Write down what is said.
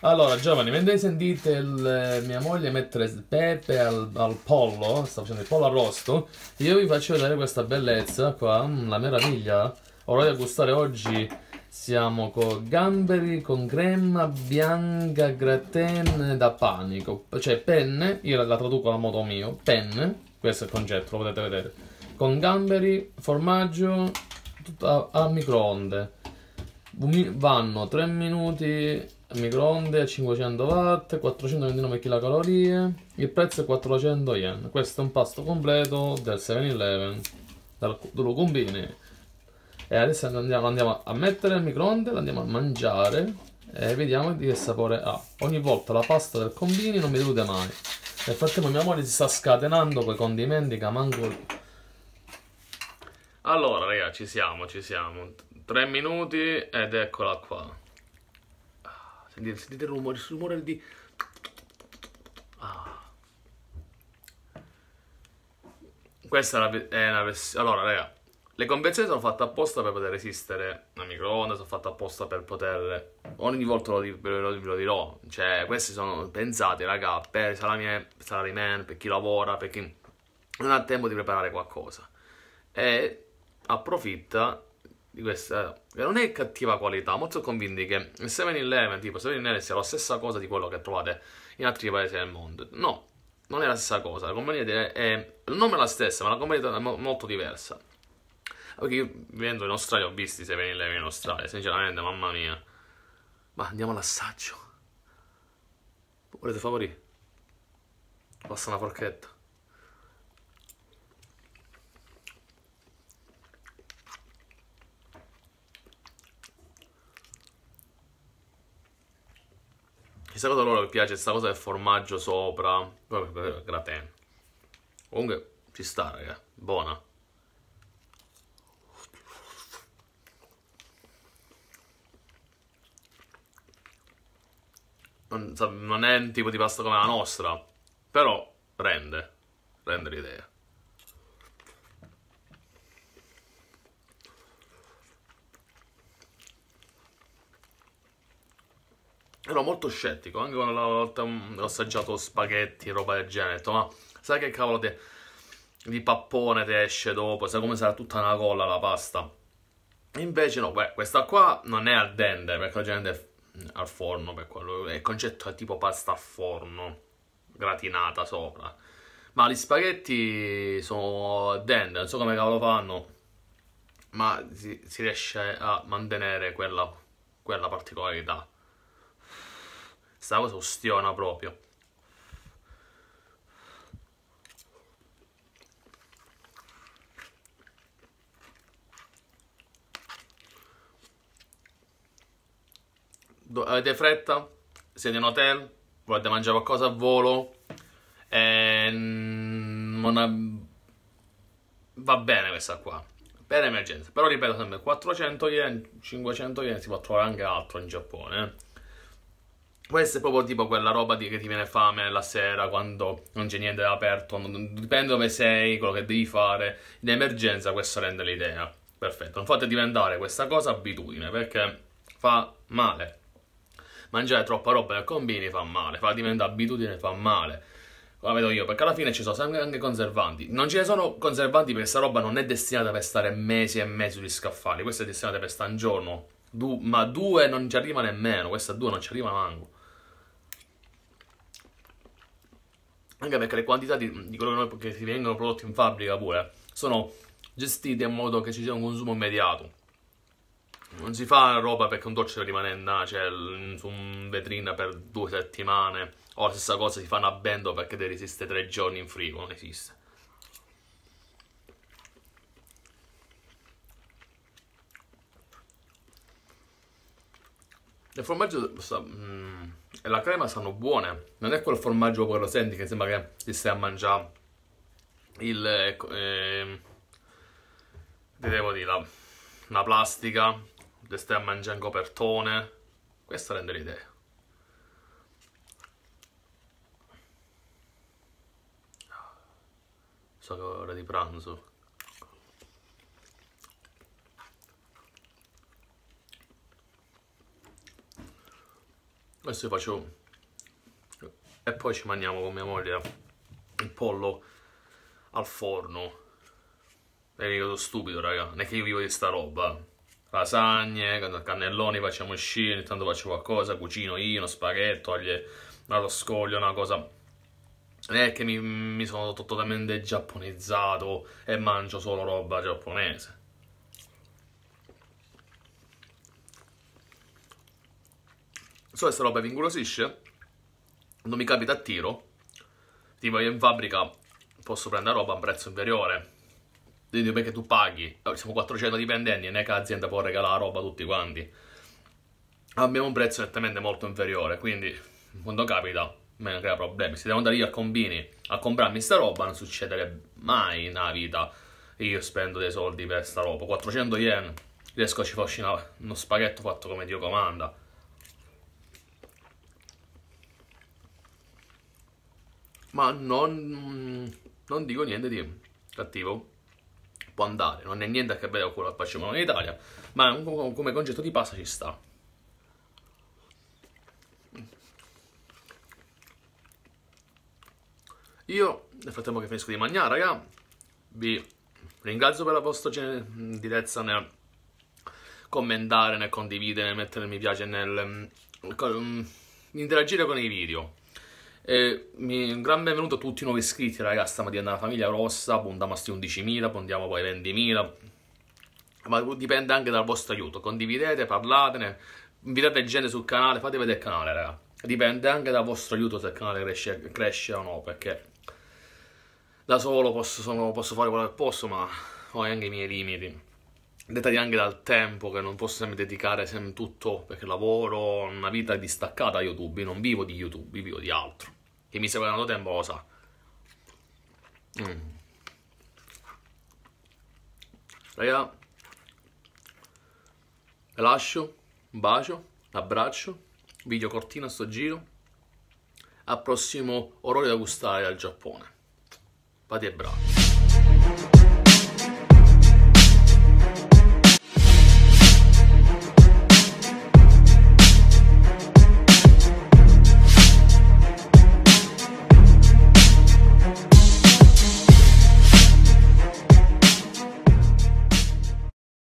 Allora, giovani, mentre sentite il, eh, mia moglie mettere pepe al, al, pollo, sta facendo il pollo arrosto, io vi faccio vedere questa bellezza qua, mm, la meraviglia. Ora da gustare oggi siamo con gamberi con crema bianca gratin da panico, cioè penne, io la traduco a modo mio, penne, questo è il concetto, lo potete vedere, con gamberi, formaggio, tutto a, a microonde. Vanno 3 minuti microonde a 500 watt 429 kcal il prezzo è 400 yen questo è un pasto completo del 7-Eleven lo combini e adesso andiamo, andiamo a mettere nel microonde lo andiamo a mangiare e vediamo di che sapore ha ogni volta la pasta del combini non mi delude mai nel frattempo mia moglie si sta scatenando con i condimenti che manco allora ragazzi ci siamo ci siamo 3 minuti ed eccola qua Sentite, sentite il rumore, il rumore di... Ah. Questa è una versione... Allora, raga, le convenzioni sono fatte apposta per poter resistere a microonde, sono fatte apposta per poter... Ogni volta lo, ve lo, lo dirò, cioè, questi sono pensate, raga, per salami, salaryman, per chi lavora, per chi non ha tempo di preparare qualcosa. E approfitta di questa non è cattiva qualità, molto convinti che il 7-Eleven, tipo 7-Eleven sia la stessa cosa di quello che trovate in altri paesi del mondo. No, non è la stessa cosa, la compagnia è, è il nome è la stessa, ma la compagnia è molto diversa. Perché io vivendo in Australia ho visto i 7-Eleven in Australia, sinceramente, mamma mia. Ma andiamo all'assaggio. Volete favorire? Passa una forchetta. Chissà cosa loro piace questa cosa del formaggio sopra. Gratin. Comunque ci sta, raga. Buona. Non, non è un tipo di pasta come la nostra. Però rende. Rende l'idea. molto scettico, anche quando la mm, ho assaggiato spaghetti roba del genere, ho detto, ma sai che cavolo te, di pappone ti esce dopo, sai come sarà tutta una colla la pasta. Invece no, beh, questa qua non è al dente, perché la gente è mm, al forno, per quello, il concetto è tipo pasta a forno, gratinata sopra. Ma gli spaghetti sono al dente, non so come cavolo fanno, ma si, si riesce a mantenere quella, quella particolarità. Sta cosa ustiona proprio. Do avete fretta? Siete in hotel? Volete mangiare qualcosa a volo? E... Ehm, non Va bene questa qua per emergenza. Però ripeto sempre, 400 yen, 500 yen si può trovare anche altro in Giappone. Eh. Questa è proprio tipo quella roba di che ti viene fame la sera quando non c'è niente aperto, non, dipende dove sei, quello che devi fare. In emergenza questo rende l'idea. Perfetto, non fate diventare questa cosa abitudine perché fa male. Mangiare troppa roba nel combini fa male, fa diventare abitudine, fa male. La vedo io, perché alla fine ci sono sempre anche conservanti. Non ce ne sono conservanti perché questa roba non è destinata per stare mesi e mesi sugli scaffali, questa è destinata per stare un giorno, du ma due non ci arriva nemmeno, questa due non ci arriva manco. anche perché le quantità di, di quello che, noi, che si vengono prodotti in fabbrica pure sono gestite in modo che ci sia un consumo immediato. Non si fa roba perché un dolce rimane in, cioè, su un vetrina per due settimane. O la stessa cosa si fa una bendo perché deve resistere tre giorni in frigo, non esiste. Il formaggio sta, mm, e la crema sono buone. Non è quel formaggio che lo senti che sembra che ti stai a mangiare il... Eh, ti devo dire, la, una plastica, ti stai a mangiare un copertone. Questo rende l'idea. So che è ora di pranzo. adesso faccio e poi ci mangiamo con mia moglie il pollo al forno e dico stupido raga non è che io vivo di sta roba lasagne cannelloni facciamo uscire intanto faccio qualcosa cucino io uno spaghetto allo scoglio una cosa non è che mi, mi sono totalmente giapponizzato e mangio solo roba giapponese so questa roba vi ingolosisce, non mi capita a tiro, tipo io in fabbrica posso prendere roba a un prezzo inferiore, quindi perché tu paghi, eh, siamo 400 dipendenti, non è che l'azienda può regalare roba a tutti quanti, abbiamo un prezzo nettamente molto inferiore, quindi quando capita me ne crea problemi, se devo andare io a combini a comprarmi sta roba non succederebbe mai nella vita, io spendo dei soldi per sta roba, 400 yen riesco a ci farci uno spaghetto fatto come Dio comanda, ma non, mm, non dico niente di cattivo può andare, non è niente a che vedere con la pacimonio in Italia, ma come concetto di pasta ci sta. Io, nel frattempo che finisco di mangiare, raga, vi ringrazio per la vostra gentilezza nel commentare, nel condividere, nel mettere mi piace, nel, nel, mm, nel mm, interagire con i video. E, un gran benvenuto a tutti i nuovi iscritti, ragazzi. Stiamo diventando una famiglia rossa. Puntiamo a sti 11.000, puntiamo poi 20.000. Ma dipende anche dal vostro aiuto. Condividete, parlatene, invitate gente sul canale, fate vedere il canale, ragazzi. Dipende anche dal vostro aiuto se il canale cresce, cresce o no, perché da solo posso, sono, posso fare quello che posso, ma ho anche i miei limiti. Dettati anche dal tempo che non posso sempre dedicare sempre tutto perché lavoro, una vita distaccata a YouTube, non vivo di YouTube, vivo di altro che mi sembrano temposa. Mm. Raga, lascio, un bacio, un abbraccio, video cortino a sto giro, al prossimo orologio da gustare al Giappone. Fate e bravi.